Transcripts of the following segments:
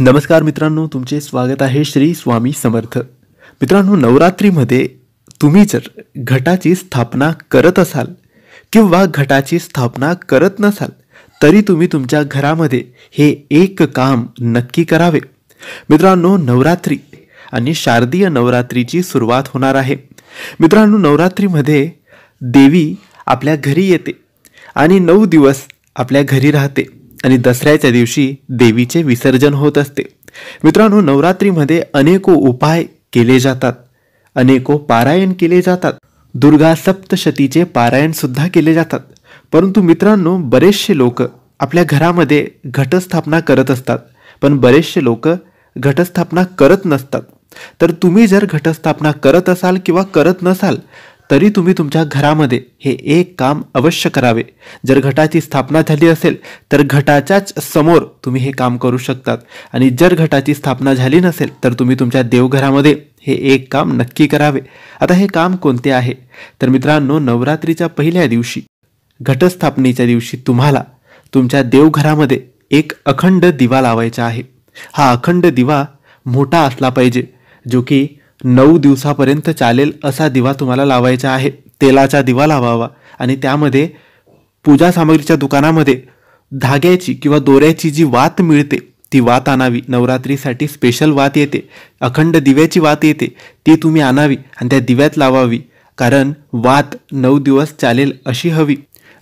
नमस्कार मित्रांनो तुमचे स्वागत आहे श्री स्वामी समर्थ मित्रांनो नवरात्रीमध्ये तुम्ही जर घटाची स्थापना करत असाल किंवा घटाची स्थापना करत नसाल तरी तुम्ही तुमच्या घरामध्ये हे एक काम नक्की करावे मित्रांनो नवरात्री आणि शारदीय नवरात्रीची सुरुवात होणार आहे मित्रांनो नवरात्रीमध्ये देवी आपल्या घरी येते आणि नऊ दिवस आपल्या घरी राहते आणि दसऱ्याच्या दिवशी देवीचे विसर्जन होत असते मित्रांनो नवरात्रीमध्ये अनेको उपाय केले जातात अनेको पारायण केले जातात दुर्गा सप्तशतीचे पारायण सुद्धा केले जातात परंतु मित्रांनो बरेचसे लोक आपल्या घरामध्ये घटस्थापना करत असतात पण बरेचसे लोक घटस्थापना करत नसतात तर तुम्ही जर घटस्थापना करत असाल किंवा करत नसाल तरी तुम्ही तुमच्या घरामध्ये हे एक काम अवश्य करावे जर घटाची स्थापना झाली असेल तर घटाच्याच समोर तुम्ही हे काम करू शकतात आणि जर घटाची स्थापना झाली नसेल तर तुम्ही तुमच्या देवघरामध्ये हे एक काम नक्की करावे आता हे काम कोणते आहे तर मित्रांनो नवरात्रीच्या पहिल्या दिवशी घटस्थापनेच्या दिवशी तुम्हाला तुमच्या देवघरामध्ये एक अखंड दिवा लावायचा आहे हा अखंड दिवा मोठा असला पाहिजे जो की नऊ दिवसापर्यंत चालेल असा दिवा तुम्हाला लावायचा आहे तेलाचा दिवा लावावा आणि त्यामध्ये पूजा सामग्रीच्या दुकानामध्ये धाग्याची किंवा दोऱ्याची जी वात मिळते ती वात आणावी नवरात्रीसाठी स्पेशल वात येते अखंड दिव्याची वात येते ती तुम्ही आणावी आणि त्या दिव्यात लावावी कारण वात नऊ दिवस चालेल अशी हवी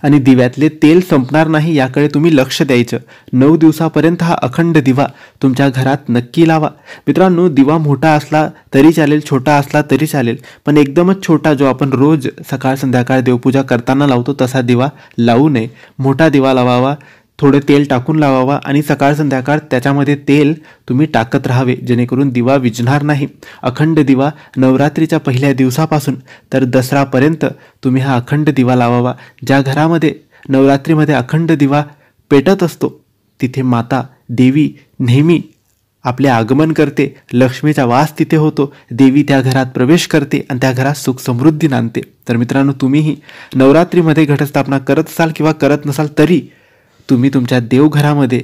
आणि दिव्यातले तेल संपणार नाही याकडे तुम्ही लक्ष द्यायचं नऊ दिवसापर्यंत हा अखंड दिवा तुमच्या घरात नक्की लावा मित्रांनो दिवा मोठा असला तरी चालेल छोटा असला तरी चालेल पण एकदमच छोटा जो आपण रोज सकाळ संध्याकाळ देवपूजा करताना लावतो तसा दिवा लावू नये मोठा दिवा लावावा थोडं तेल टाकून लावावा आणि सकाळ संध्याकाळ त्याच्यामध्ये तेल तुम्ही टाकत राहावे जेणेकरून दिवा विजणार नाही अखंड दिवा नवरात्रीच्या पहिल्या दिवसापासून तर दसरापर्यंत तुम्ही हा अखंड दिवा लावावा ज्या घरामध्ये नवरात्रीमध्ये अखंड दिवा पेटत असतो तिथे माता देवी नेहमी आपले आगमन करते लक्ष्मीचा वास तिथे होतो देवी त्या घरात प्रवेश करते आणि त्या घरात सुख समृद्धी नांदते तर मित्रांनो तुम्हीही नवरात्रीमध्ये घटस्थापना करत असाल किंवा करत नसाल तरी तुम्ही तुमच्या देवघरामध्ये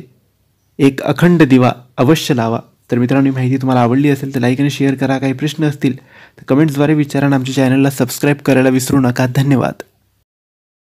एक अखंड दिवा अवश्य लावा तर मित्रांनो माहिती तुम्हाला आवडली असेल तर लाईक आणि शेअर करा काही प्रश्न असतील तर कमेंट्सद्वारे विचारा आणि आमच्या चॅनलला सबस्क्राईब करायला विसरू नका धन्यवाद